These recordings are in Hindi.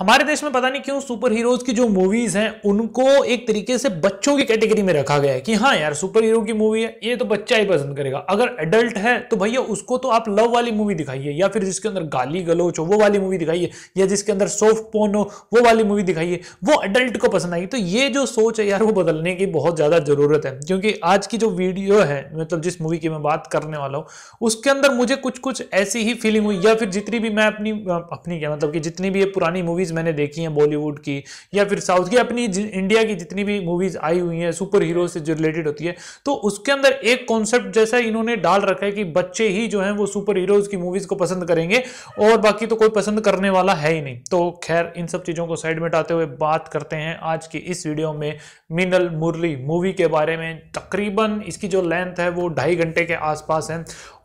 हमारे देश में पता नहीं क्यों सुपर हीरोज की जो मूवीज हैं उनको एक तरीके से बच्चों की कैटेगरी में रखा गया है कि हाँ यार सुपर हीरो की मूवी है ये तो बच्चा ही पसंद करेगा अगर एडल्ट है तो भैया उसको तो आप लव वाली मूवी दिखाइए या फिर जिसके अंदर गाली गलोच हो वो वाली मूवी दिखाइए या जिसके अंदर सॉफ्ट पोन हो वो वाली मूवी दिखाइए वो एडल्ट को पसंद आएगी तो ये जो सोच है यार वो बदलने की बहुत ज़्यादा ज़रूरत है क्योंकि आज की जो वीडियो है मतलब जिस मूवी की मैं बात करने वाला हूँ उसके अंदर मुझे कुछ कुछ ऐसी ही फीलिंग हुई या फिर जितनी भी मैं अपनी अपनी क्या मतलब कि जितनी भी ये पुरानी मूवीज मूवीज मैंने देखी हैं बॉलीवुड की या फिर साउथ की अपनी इंडिया की जितनी भी मूवीज आई हुई हैं सुपर हीरो से जो रिलेटेड होती है तो उसके अंदर एक कॉन्सेप्ट जैसा इन्होंने डाल रखा है कि बच्चे ही जो है वो सुपर हीरोज की मूवीज को पसंद करेंगे और बाकी तो कोई पसंद करने वाला है ही नहीं तो खैर इन सब चीजों को साइड में टाते हुए बात करते हैं आज की इस वीडियो में मिनल मुरली मूवी के बारे में तकरीबन इसकी जो लेंथ है वो ढाई घंटे के आसपास है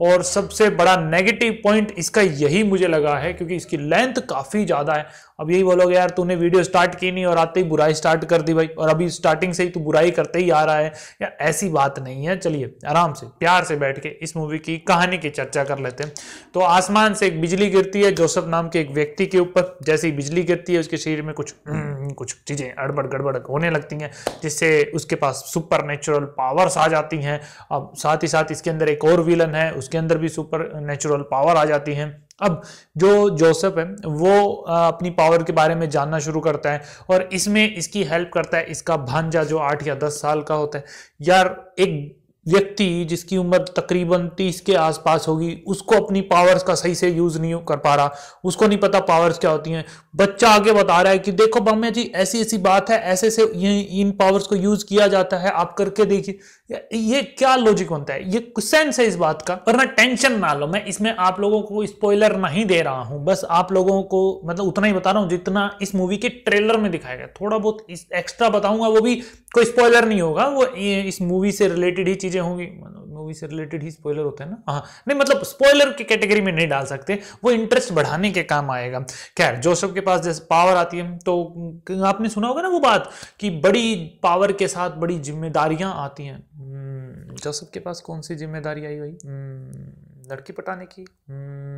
और सबसे बड़ा नेगेटिव पॉइंट इसका यही मुझे लगा है क्योंकि इसकी लेंथ काफ़ी ज़्यादा है अब यही बोलोगे यार तूने वीडियो स्टार्ट की नहीं और आते ही बुराई स्टार्ट कर दी भाई और अभी स्टार्टिंग से ही तू बुराई करते ही आ रहा है या ऐसी बात नहीं है चलिए आराम से प्यार से बैठ के इस मूवी की कहानी की चर्चा कर लेते हैं तो आसमान से एक बिजली गिरती है जोसफ नाम के एक व्यक्ति के ऊपर जैसे ही बिजली गिरती है उसके शरीर में कुछ हम्म, कुछ चीज़ें अड़बड़ गड़बड़ होने लगती हैं जिससे उसके पास सुपर नेचुरल पावर्स आ जाती हैं अब साथ ही साथ इसके अंदर एक और विलन है उसके अंदर भी सुपर नेचुरल पावर आ जाती हैं अब जो जोसेफ है वो अपनी पावर के बारे में जानना शुरू करता है और इसमें इसकी हेल्प करता है इसका भांजा जो आठ या दस साल का होता है यार एक व्यक्ति जिसकी उम्र तकरीबन तीस के आसपास होगी उसको अपनी पावर्स का सही से यूज़ नहीं कर पा रहा उसको नहीं पता पावर्स क्या होती हैं बच्चा आगे बता रहा है कि देखो बामिया जी ऐसी ऐसी बात है ऐसे ऐसे ये इन पावर्स को यूज़ किया जाता है आप करके देखिए ये क्या लॉजिक बनता है ये सेंस है इस बात का वरना टेंशन ना लो मैं इसमें आप लोगों को स्पॉइलर नहीं दे रहा हूँ बस आप लोगों को मतलब उतना ही बता रहा हूं जितना इस मूवी के ट्रेलर में दिखाया गया थोड़ा बहुत एक्स्ट्रा बताऊंगा वो भी कोई स्पॉयलर नहीं होगा वो इस मूवी से रिलेटेड ही चीज़ चीज़ें होंगी मूवी से रिलेटेड ही स्पॉइलर होते हैं ना हाँ नहीं मतलब स्पॉइलर की कैटेगरी में नहीं डाल सकते वो इंटरेस्ट बढ़ाने के काम आएगा खैर जोसेफ के पास जैसे पावर आती है तो आपने सुना होगा ना वो बात कि बड़ी पावर के साथ बड़ी जिम्मेदारियां आती हैं हम्म, जोसेफ के पास कौन सी जिम्मेदारी आई भाई हम्म, लड़की पटाने की हम्म,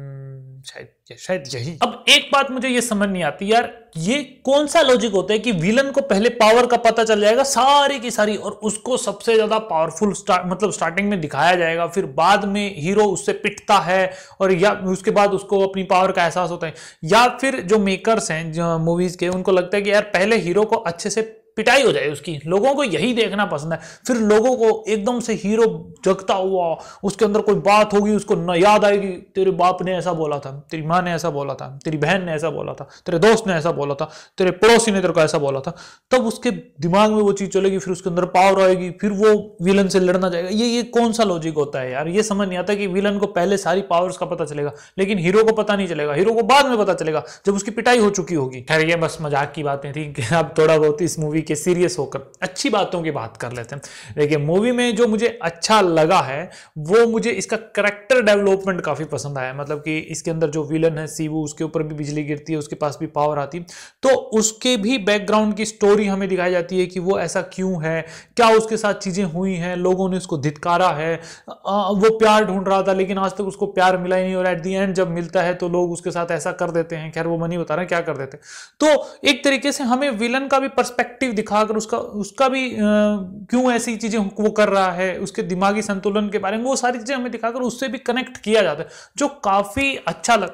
शायद शायद यही अब एक बात मुझे ये समझ नहीं आती यार ये कौन सा लॉजिक होता है कि विलन को पहले पावर का पता चल जाएगा सारी की सारी और उसको सबसे ज्यादा पावरफुल स्टार्ट मतलब स्टार्टिंग में दिखाया जाएगा फिर बाद में हीरो उससे पिटता है और या उसके बाद उसको अपनी पावर का एहसास होता है या फिर जो मेकर्स हैं मूवीज के उनको लगता है कि यार पहले हीरो को अच्छे से पिटाई हो जाए उसकी लोगों को यही देखना पसंद है फिर लोगों को एकदम से हीरो जगता हुआ उसके अंदर कोई बात होगी उसको न याद आएगी तेरे बाप ने ऐसा बोला था तेरी माँ ने ऐसा बोला था तेरी बहन ने ऐसा बोला था तेरे दोस्त ने ऐसा बोला था तेरे पड़ोसी ने तेरे को ऐसा बोला था तब उसके दिमाग में वो चीज़ चलेगी फिर उसके अंदर पावर आएगी फिर वो विलन से लड़ना जाएगा ये ये कौन सा लॉजिक होता है यार ये समझ नहीं आता कि विलन को पहले सारी पावर का पता चलेगा लेकिन हीरो को पता नहीं चलेगा हीरो को बाद में पता चलेगा जब उसकी पिटाई हो चुकी होगी खैर ये बस मजाक की बातें थी अब थोड़ा बहुत इस मूवी ठीक है सीरियस होकर अच्छी बातों की बात कर लेते हैं देखिए मूवी में जो मुझे अच्छा लगा है वो मुझे इसका करेक्टर डेवलपमेंट काफ़ी पसंद आया मतलब कि इसके अंदर जो विलन है सीवू उसके ऊपर भी बिजली गिरती है उसके पास भी पावर आती तो उसके भी बैकग्राउंड की स्टोरी हमें दिखाई जाती है कि वो ऐसा क्यों है क्या उसके साथ चीज़ें हुई हैं लोगों ने उसको धितकारा है वो प्यार ढूंढ रहा था लेकिन आज तक उसको प्यार मिला ही नहीं और एट दी एंड जब मिलता है तो लोग उसके साथ ऐसा कर देते हैं खैर वो मनी बता रहे हैं क्या कर देते हैं तो एक तरीके से हमें विलन का भी परस्पेक्टिव दिखाकर उसका उसका भी क्यों ऐसी चीज़ें वो कर रहा है उसके दिमागी संतुलन के बारे में वो सारी चीज़ें हमें दिखाकर उससे भी कनेक्ट किया जाता है जो काफ़ी अच्छा है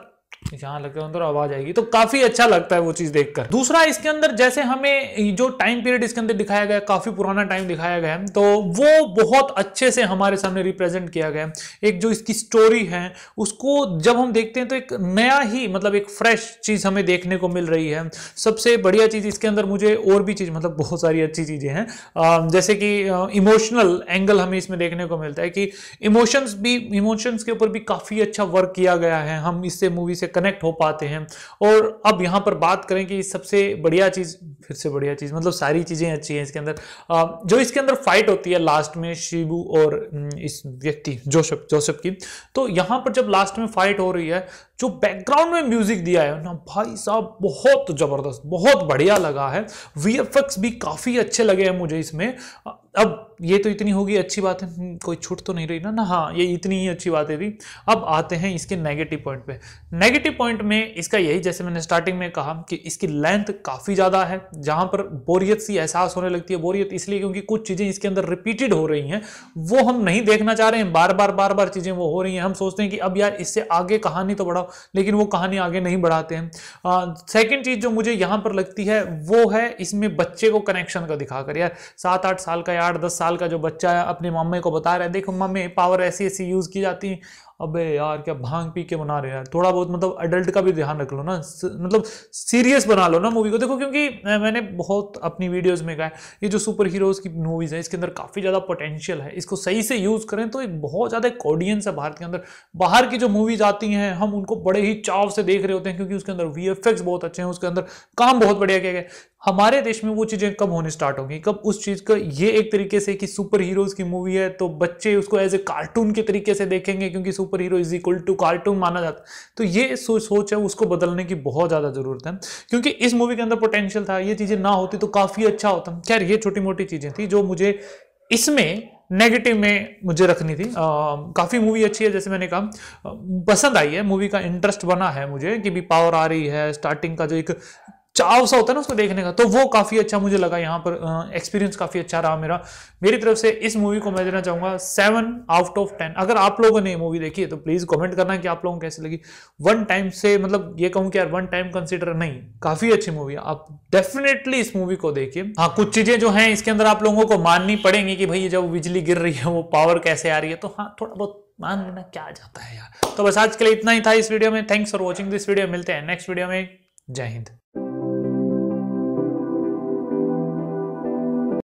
यहाँ लगे अंदर आवाज आएगी तो काफी अच्छा लगता है वो चीज देखकर दूसरा इसके अंदर जैसे हमें जो टाइम पीरियड इसके अंदर दिखाया गया काफी पुराना टाइम दिखाया गया है तो वो बहुत अच्छे से हमारे सामने रिप्रेजेंट किया गया एक जो इसकी स्टोरी है उसको जब हम देखते हैं तो एक नया ही मतलब एक फ्रेश चीज हमें देखने को मिल रही है सबसे बढ़िया चीज इसके अंदर मुझे और भी चीज मतलब बहुत सारी अच्छी चीजें हैं जैसे कि इमोशनल एंगल हमें इसमें देखने को मिलता है कि इमोशंस भी इमोशंस के ऊपर भी काफी अच्छा वर्क किया गया है हम इससे मूवी से कनेक्ट हो पाते हैं और अब यहाँ पर बात करें कि सबसे बढ़िया चीज़ फिर से बढ़िया चीज़ मतलब सारी चीज़ें अच्छी हैं इसके अंदर जो इसके अंदर फाइट होती है लास्ट में शिबू और इस व्यक्ति जोसेफ जोसेफ की तो यहाँ पर जब लास्ट में फाइट हो रही है जो बैकग्राउंड में म्यूजिक दिया है ना भाई साहब बहुत ज़बरदस्त बहुत बढ़िया लगा है वी भी काफ़ी अच्छे लगे हैं मुझे इसमें अब ये तो इतनी होगी अच्छी बात है हम्म, कोई छूट तो नहीं रही ना ना हाँ ये इतनी ही अच्छी बात है थी अब आते हैं इसके नेगेटिव पॉइंट पे नेगेटिव पॉइंट में इसका यही जैसे मैंने स्टार्टिंग में कहा कि इसकी लेंथ काफ़ी ज़्यादा है जहाँ पर बोरियत सी एहसास होने लगती है बोरियत इसलिए क्योंकि कुछ चीज़ें इसके अंदर रिपीटेड हो रही हैं वो हम नहीं देखना चाह रहे हैं बार बार बार बार चीज़ें वो हो रही हैं हम सोचते हैं कि अब यार इससे आगे कहानी तो बढ़ाओ लेकिन वो कहानी आगे नहीं बढ़ाते हैं सेकेंड चीज़ जो मुझे यहाँ पर लगती है वो है इसमें बच्चे को कनेक्शन का दिखाकर यार सात आठ साल का आठ दस साल का जो बच्चा है अपनी मम्मी को बता रहा है देखो मम्मी पावर ऐसी ऐसी यूज़ की जाती है अबे यार क्या भांग पी के बना रहे हैं थोड़ा बहुत मतलब अडल्ट का भी ध्यान रख लो ना मतलब सीरियस बना लो ना मूवी को देखो क्योंकि मैंने बहुत अपनी वीडियोस में कहा है ये जो सुपर हीरोज़ की मूवीज़ है इसके अंदर काफ़ी ज़्यादा पोटेंशियल है इसको सही से यूज़ करें तो एक बहुत ज़्यादा एक ऑडियंस है भारत के अंदर बाहर की जो मूवीज़ आती हैं हम उनको बड़े ही चाव से देख रहे होते हैं क्योंकि उसके अंदर वी बहुत अच्छे हैं उसके अंदर काम बहुत बढ़िया किया गया हमारे देश में वो चीज़ें कब होने स्टार्ट होंगी कब उस चीज़ का ये एक तरीके से कि सुपर हीरोज़ की मूवी है तो बच्चे उसको एज ए कार्टून के तरीके से देखेंगे क्योंकि super superhero is equal to cartoon माना जाता है तो ये सोच है उसको बदलने की बहुत ज़्यादा ज़रूरत है क्योंकि इस मूवी के अंदर पोटेंशियल था ये चीज़ें ना होती तो काफ़ी अच्छा होता खैर ये छोटी मोटी चीज़ें थी जो मुझे इसमें नेगेटिव में मुझे रखनी थी आ, काफ़ी मूवी अच्छी है जैसे मैंने कहा पसंद आई है मूवी का इंटरेस्ट बना है मुझे कि भी पावर आ रही है स्टार्टिंग का जो एक चाव सा होता है ना उसको देखने का तो वो काफ़ी अच्छा मुझे लगा यहाँ पर एक्सपीरियंस काफ़ी अच्छा रहा मेरा मेरी तरफ से इस मूवी को मैं देना चाहूंगा सेवन आउट ऑफ टेन अगर आप लोगों ने मूवी देखी है तो प्लीज़ कमेंट करना कि आप लोगों को कैसी लगी वन टाइम से मतलब ये कहूँ कि यार वन टाइम कंसिडर नहीं काफ़ी अच्छी मूवी है आप डेफिनेटली इस मूवी को देखिए हाँ कुछ चीज़ें जो है इसके अंदर आप लोगों को माननी पड़ेंगी कि भाई जब बिजली गिर रही है वो पावर कैसे आ रही है तो हाँ थोड़ा बहुत मान लेना क्या जाता है यार तो बस आज के लिए इतना ही था इस वीडियो में thanks for watching this video मिलते हैं नेक्स्ट वीडियो में जय हिंद